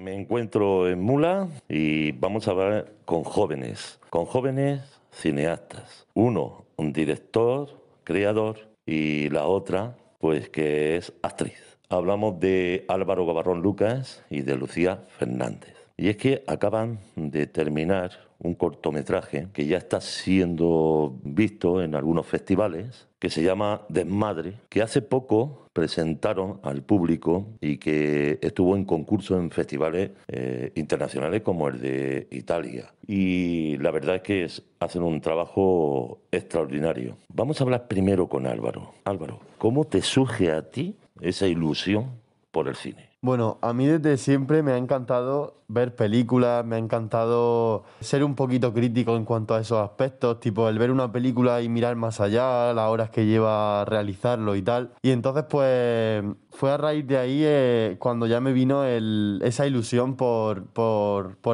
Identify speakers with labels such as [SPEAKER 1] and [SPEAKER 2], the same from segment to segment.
[SPEAKER 1] Me encuentro en Mula y vamos a hablar con jóvenes, con jóvenes cineastas. Uno, un director, creador, y la otra, pues que es actriz. Hablamos de Álvaro Gavarrón Lucas y de Lucía Fernández. Y es que acaban de terminar un cortometraje que ya está siendo visto en algunos festivales, que se llama Desmadre, que hace poco presentaron al público y que estuvo en concurso en festivales eh, internacionales como el de Italia. Y la verdad es que hacen un trabajo extraordinario. Vamos a hablar primero con Álvaro. Álvaro, ¿cómo te surge a ti esa ilusión por el cine?
[SPEAKER 2] Bueno, a mí desde siempre me ha encantado ver películas, me ha encantado ser un poquito crítico en cuanto a esos aspectos, tipo el ver una película y mirar más allá, las horas que lleva a realizarlo y tal. Y entonces pues fue a raíz de ahí eh, cuando ya me vino esa ilusión por,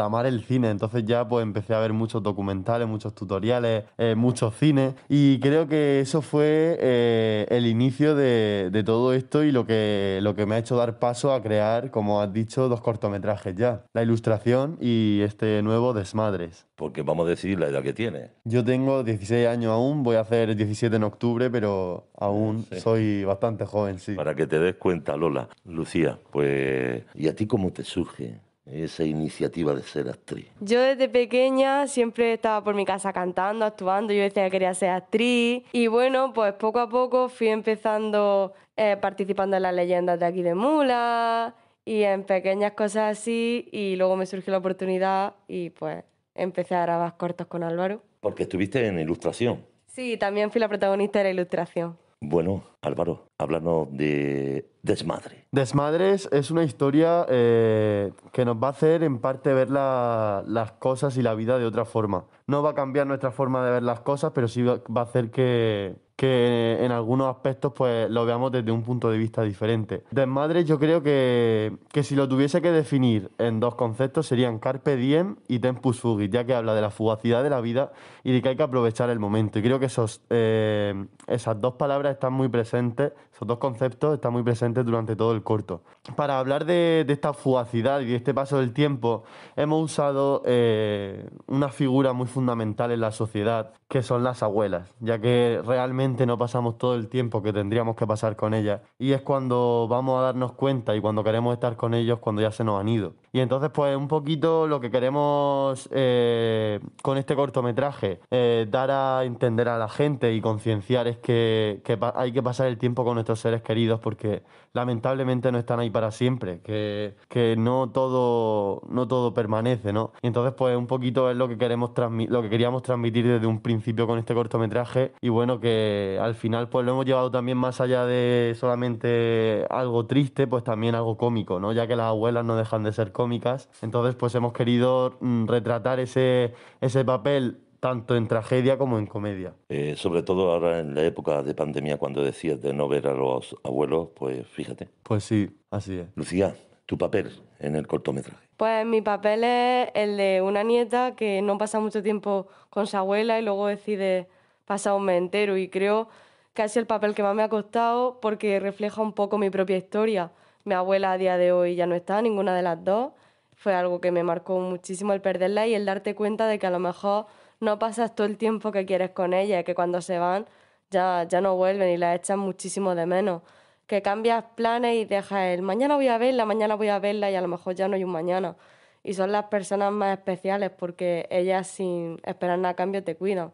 [SPEAKER 2] amar el cine. Entonces ya pues empecé a ver muchos documentales, muchos tutoriales, eh, muchos cines. Y creo que eso fue eh, el inicio de, de, todo esto y lo que, lo que me ha hecho dar paso a crear como has dicho, dos cortometrajes ya, la ilustración y este nuevo Desmadres.
[SPEAKER 1] Porque vamos a decidir la edad que
[SPEAKER 2] tiene. Yo tengo 16 años aún, voy a hacer 17 en octubre, pero aún soy
[SPEAKER 1] bastante joven, sí. Para que te des cuenta, Lola, Lucía, pues ¿y a ti cómo te surge? esa iniciativa de ser actriz?
[SPEAKER 3] Yo desde pequeña siempre estaba por mi casa cantando, actuando, yo decía que quería ser actriz y bueno, pues poco a poco fui empezando eh, participando en las leyendas de aquí de Mula y en pequeñas cosas así y luego me surgió la oportunidad y pues empecé a grabar cortos con Álvaro.
[SPEAKER 1] Porque estuviste en ilustración.
[SPEAKER 3] Sí, también fui la protagonista de la ilustración.
[SPEAKER 1] Bueno, Álvaro, háblanos de Desmadre.
[SPEAKER 2] Desmadres es una historia eh, que nos va a hacer en parte ver las cosas y la vida de otra forma. No va a cambiar nuestra forma de ver las cosas, pero sí va a hacer que, que en algunos aspectos pues lo veamos desde un punto de vista diferente. Desmadre yo creo que, que si lo tuviese que definir en dos conceptos serían carpe diem y tempus fugit, ya que habla de la fugacidad de la vida y de que hay que aprovechar el momento. Y creo que esos, eh, esas dos palabras están muy presentes, esos dos conceptos están muy presentes durante todo el corto. Para hablar de, esta fugacidad y de este paso del tiempo hemos usado eh, una figura muy fundamental en la sociedad que son las abuelas, ya que realmente no pasamos todo el tiempo que tendríamos que pasar con ellas. Y es cuando vamos a darnos cuenta y cuando queremos estar con ellos cuando ya se nos han ido. Y entonces pues un poquito lo que queremos eh, con este cortometraje eh, dar a entender a la gente y concienciar es que, hay que pasar el tiempo con nuestros seres queridos porque lamentablemente no están ahí para siempre, que, que no, todo, no todo permanece, ¿no? Y entonces pues un poquito es lo que, queremos lo que queríamos transmitir desde un principio con este cortometraje y bueno que eh, al final pues lo hemos llevado también más allá de solamente algo triste, pues también algo cómico, ¿no? Ya que las abuelas no dejan de ser cómicas. Entonces pues hemos querido mm, retratar ese, ese papel tanto en tragedia como en comedia.
[SPEAKER 1] Eh, sobre todo ahora en la época de pandemia, cuando decías de no ver a los abuelos, pues fíjate. Pues sí, así es. Lucía, tu papel en el cortometraje.
[SPEAKER 3] Pues mi papel es el de una nieta que no pasa mucho tiempo con su abuela y luego decide pasado un mes entero y creo que el papel que más me ha costado porque refleja un poco mi propia historia. Mi abuela a día de hoy ya no está, ninguna de las dos. Fue algo que me marcó muchísimo el perderla y el darte cuenta de que a lo mejor no pasas todo el tiempo que quieres con ella, y que cuando se van ya, ya no vuelven y la echan muchísimo de menos. Que cambias planes y dejas el mañana voy a verla, mañana voy a verla y a lo mejor ya no hay un mañana. Y son las personas más especiales porque ellas sin esperar nada a cambio te cuidan.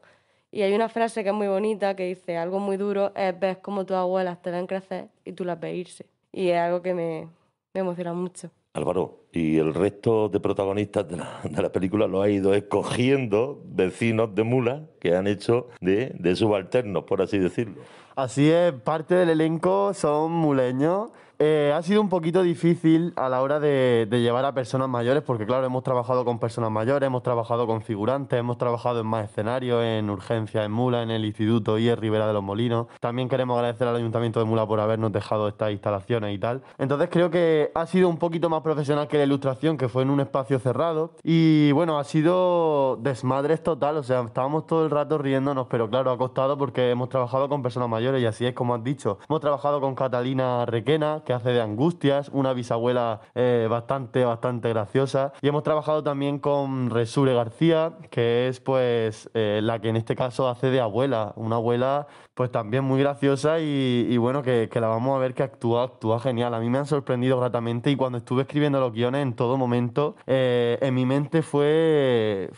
[SPEAKER 3] Y hay una frase que es muy bonita que dice, algo muy duro es ves cómo tus abuelas te ven crecer y tú las ves irse. Y es algo que me, me emociona mucho.
[SPEAKER 1] Álvaro, y el resto de protagonistas de la, película lo ha ido escogiendo vecinos de mula que han hecho de, de subalternos, por así decirlo. Así es, parte del elenco
[SPEAKER 2] son muleños eh, ha sido un poquito difícil a la hora de, llevar a personas mayores, porque claro, hemos trabajado con personas mayores, hemos trabajado con figurantes, hemos trabajado en más escenarios, en urgencias, en Mula, en el Instituto y en Rivera de los Molinos. También queremos agradecer al Ayuntamiento de Mula por habernos dejado estas instalaciones y tal. Entonces creo que ha sido un poquito más profesional que la ilustración, que fue en un espacio cerrado. Y bueno, ha sido desmadres total, o sea, estábamos todo el rato riéndonos, pero claro, ha costado porque hemos trabajado con personas mayores y así es como has dicho. Hemos trabajado con Catalina Requena, que hace de Angustias, una bisabuela eh, bastante, bastante graciosa. Y hemos trabajado también con Resure García, que es pues eh, la que en este caso hace de abuela, una abuela pues también muy graciosa y, bueno, que, la vamos a ver que actúa, actúa genial. A mí me han sorprendido gratamente y cuando estuve escribiendo los guiones en todo momento, eh, en mi mente fue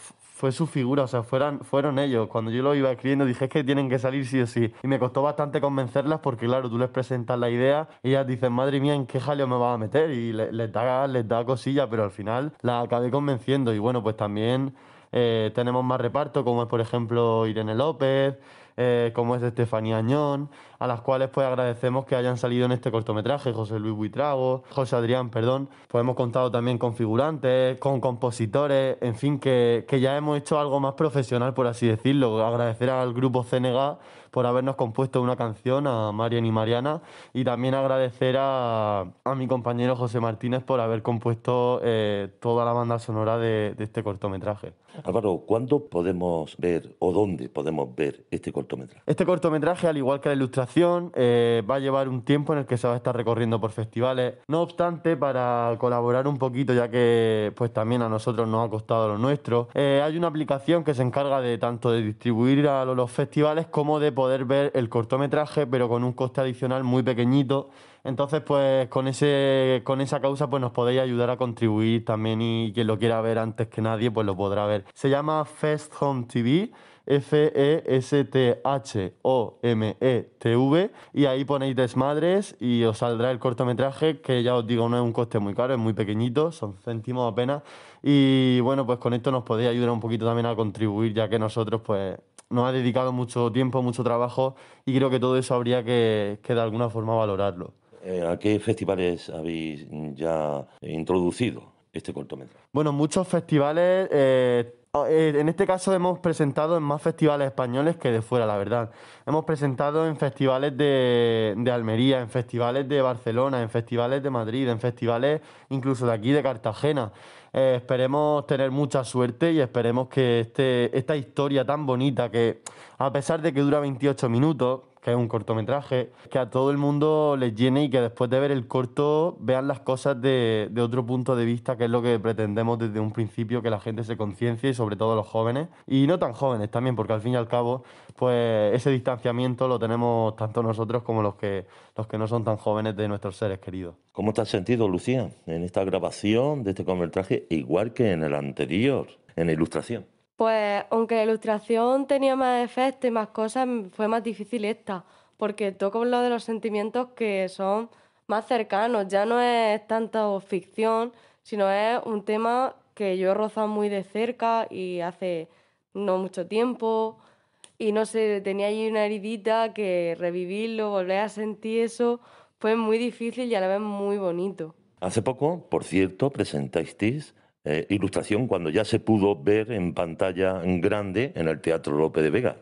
[SPEAKER 2] fue su figura, o sea, fueron ellos. Cuando yo lo iba escribiendo dije es que tienen que salir sí o sí. Y me costó bastante convencerlas porque, claro, tú les presentas la idea y ellas dicen, madre mía, ¿en qué jaleo me vas a meter? Y les, da, les da cosilla, pero al final las acabé convenciendo. Y bueno, pues también eh, tenemos más reparto, como es por ejemplo Irene López. Eh, como es Estefanía Añón, a las cuales pues agradecemos que hayan salido en este cortometraje, José Luis Buitrago, José Adrián, perdón, pues hemos contado también con figurantes, con compositores, en fin, que, que ya hemos hecho algo más profesional, por así decirlo, agradecer al grupo Cenega por habernos compuesto una canción a Marian y Mariana y también agradecer a, mi compañero José Martínez por haber compuesto eh, toda la banda sonora de, este cortometraje.
[SPEAKER 1] Álvaro, ¿cuándo podemos ver o dónde podemos ver este cortometraje?
[SPEAKER 2] Este cortometraje, al igual que la ilustración, eh, va a llevar un tiempo en el que se va a estar recorriendo por festivales. No obstante, para colaborar un poquito, ya que pues también a nosotros nos ha costado lo nuestro, eh, hay una aplicación que se encarga de tanto de distribuir a los festivales como de poder ver el cortometraje, pero con un coste adicional muy pequeñito. Entonces, pues con, ese, con esa causa, pues nos podéis ayudar a contribuir también y quien lo quiera ver antes que nadie, pues lo podrá ver. Se llama Fest Home TV. F-E-S-T-H-O-M-E-T-V y ahí ponéis desmadres y os saldrá el cortometraje que ya os digo no es un coste muy caro, es muy pequeñito, son céntimos apenas y bueno pues con esto nos podéis ayudar un poquito también a contribuir ya que nosotros pues nos ha dedicado mucho tiempo, mucho trabajo y creo que todo eso habría que, de alguna forma
[SPEAKER 1] valorarlo. Eh, ¿A qué festivales habéis ya introducido este cortometraje?
[SPEAKER 2] Bueno, muchos festivales. Eh, Oh, eh, en este caso hemos presentado en más festivales españoles que de fuera, la verdad. Hemos presentado en festivales de, Almería, en festivales de Barcelona, en festivales de Madrid, en festivales incluso de aquí, de Cartagena. Eh, esperemos tener mucha suerte y esperemos que este, esta historia tan bonita que, a pesar de que dura 28 minutos, que es un cortometraje, que a todo el mundo les llene y que después de ver el corto vean las cosas de, otro punto de vista, que es lo que pretendemos desde un principio, que la gente se conciencie y sobre todo los jóvenes, y no tan jóvenes también, porque al fin y al cabo, pues ese distanciamiento lo tenemos tanto nosotros como los que, los que
[SPEAKER 1] no son tan jóvenes de nuestros seres queridos. ¿Cómo te has sentido, Lucía, en esta grabación de este cortometraje, igual que en el anterior, en la ilustración?
[SPEAKER 3] Pues aunque la ilustración tenía más efectos y más cosas, fue más difícil esta, porque toco lo de los sentimientos que son más cercanos, ya no es tanto ficción, sino es un tema que yo he rozado muy de cerca y hace no mucho tiempo. Y no sé, tenía allí una heridita que revivirlo, volver a sentir eso, fue muy difícil y a la vez muy bonito.
[SPEAKER 1] Hace poco, por cierto, presentasteis eh, ilustración cuando ya se pudo ver en pantalla grande en el Teatro Lope de Vega.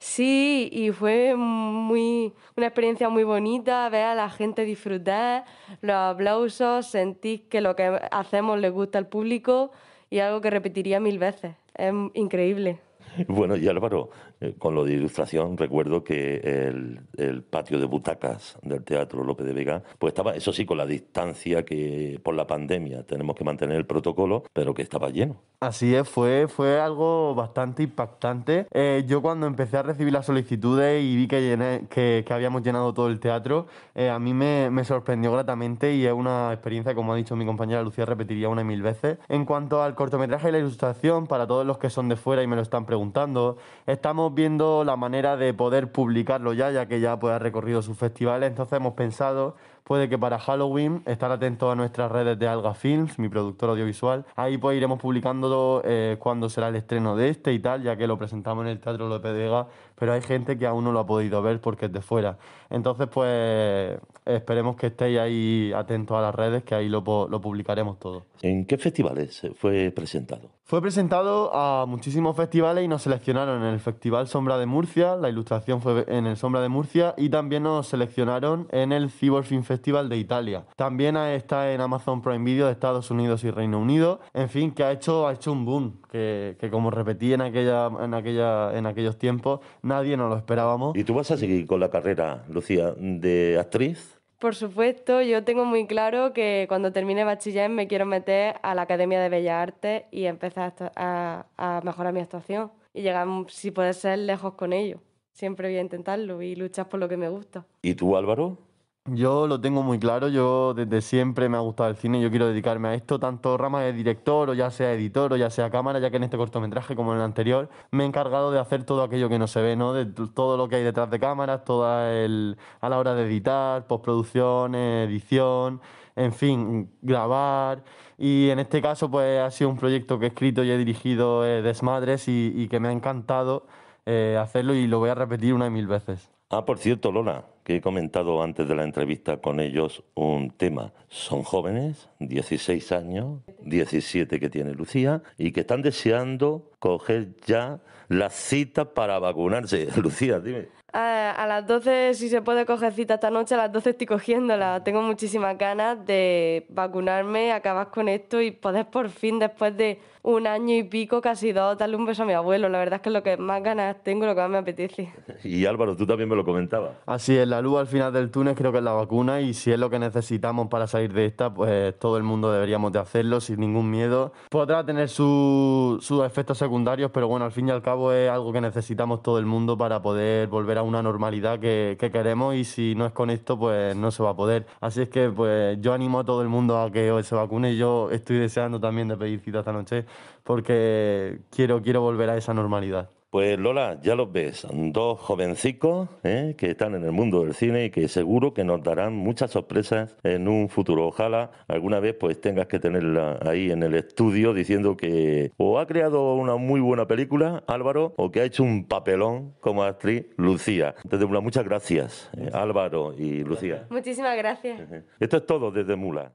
[SPEAKER 3] Sí, y fue muy, una experiencia muy bonita ver a la gente disfrutar, los aplausos, sentir que lo que hacemos le gusta al público y algo que repetiría mil veces. Es increíble.
[SPEAKER 1] Bueno, y Álvaro, eh, con lo de ilustración, recuerdo que el, el, patio de butacas del Teatro López de Vega, pues estaba, eso sí, con la distancia que por la pandemia tenemos que mantener el protocolo, pero que estaba lleno.
[SPEAKER 2] Así es, fue, fue algo bastante impactante. Eh, yo cuando empecé a recibir las solicitudes y vi que, que, que, habíamos llenado todo el teatro, eh, a mí me, me sorprendió gratamente y es una experiencia, como ha dicho mi compañera Lucía, repetiría una y mil veces. En cuanto al cortometraje y la ilustración, para todos los que son de fuera y me lo están preguntando, estamos viendo la manera de poder publicarlo ya, ya que ya pues, ha recorrido sus festivales. Entonces hemos pensado puede que para Halloween estar atentos a nuestras redes de Alga Films, mi productor audiovisual. Ahí pues iremos publicando eh, cuando será el estreno de este y tal, ya que lo presentamos en el Teatro López de Vega, pero hay gente que aún no lo ha podido ver porque es de fuera. Entonces pues esperemos que estéis ahí atentos a las redes, que ahí lo, publicaremos todo.
[SPEAKER 1] ¿En qué festivales fue presentado?
[SPEAKER 2] Fue presentado a muchísimos festivales y nos seleccionaron en el Festival Sombra de Murcia, la ilustración fue en el Sombra de Murcia y también nos seleccionaron en el Cyborg Film Festival Festival de Italia. También está en Amazon Prime Video de Estados Unidos y Reino Unido. En fin, que ha hecho, ha hecho un boom, que, que como repetí en, aquella, en, aquella, en
[SPEAKER 1] aquellos tiempos, nadie nos lo esperábamos. ¿Y tú vas a seguir con la carrera, Lucía, de actriz?
[SPEAKER 3] Por supuesto, yo tengo muy claro que cuando termine bachiller me quiero meter a la Academia de Bellas Artes y empezar a, a mejorar mi actuación y llegar, si puede ser, lejos con ello. Siempre voy a intentarlo y luchar por lo que me gusta.
[SPEAKER 1] ¿Y tú, Álvaro?
[SPEAKER 2] Yo lo tengo muy claro, yo desde siempre me ha gustado el cine, yo quiero dedicarme a esto, tanto rama de director o ya sea editor o ya sea cámara, ya que en este cortometraje como en el anterior me he encargado de hacer todo aquello que no se ve, ¿no? De todo lo que hay detrás de cámaras, toda el a la hora de editar, postproducción, edición, en fin, grabar. Y en este caso pues ha sido un proyecto que he escrito y he dirigido eh, Desmadres y, que me ha encantado eh, hacerlo y lo voy a repetir una y mil veces.
[SPEAKER 1] Ah, por cierto, Lola, que he comentado antes de la entrevista con ellos un tema. Son jóvenes, 16 años, 17 que tiene Lucía, y que están deseando coger ya la cita para vacunarse. Lucía, dime.
[SPEAKER 3] Eh, a las 12, si se puede coger cita esta noche, a las 12 estoy cogiéndola. Tengo muchísimas ganas de vacunarme, acabar con esto y poder por fin, después de un año y pico, casi dos, darle un beso a mi abuelo. La verdad es que es lo que más ganas tengo, lo que más me apetece.
[SPEAKER 1] Y Álvaro, tú también me lo comentabas.
[SPEAKER 2] Así es, la luz al final del túnel creo que es la vacuna y si es lo que necesitamos para salir de esta, pues todo el mundo deberíamos de hacerlo sin ningún miedo. Podrá tener sus efectos secundarios, pero bueno, al fin y al cabo es algo que necesitamos todo el mundo para poder volver a una normalidad que, que queremos y si no es con esto, pues no se va a poder. Así es que pues yo animo a todo el mundo a que se vacune. y Yo estoy deseando también de pedir cita esta noche porque quiero, quiero volver a esa normalidad.
[SPEAKER 1] Pues Lola, ya los ves, dos jovencicos ¿eh? que están en el mundo del cine y que seguro que nos darán muchas sorpresas en un futuro. Ojalá alguna vez pues tengas que tenerla ahí en el estudio diciendo que o ha creado una muy buena película Álvaro o que ha hecho un papelón como actriz Lucía. Desde Mula, muchas gracias eh, Álvaro y Lucía.
[SPEAKER 3] Muchísimas gracias.
[SPEAKER 1] Esto es todo desde Mula.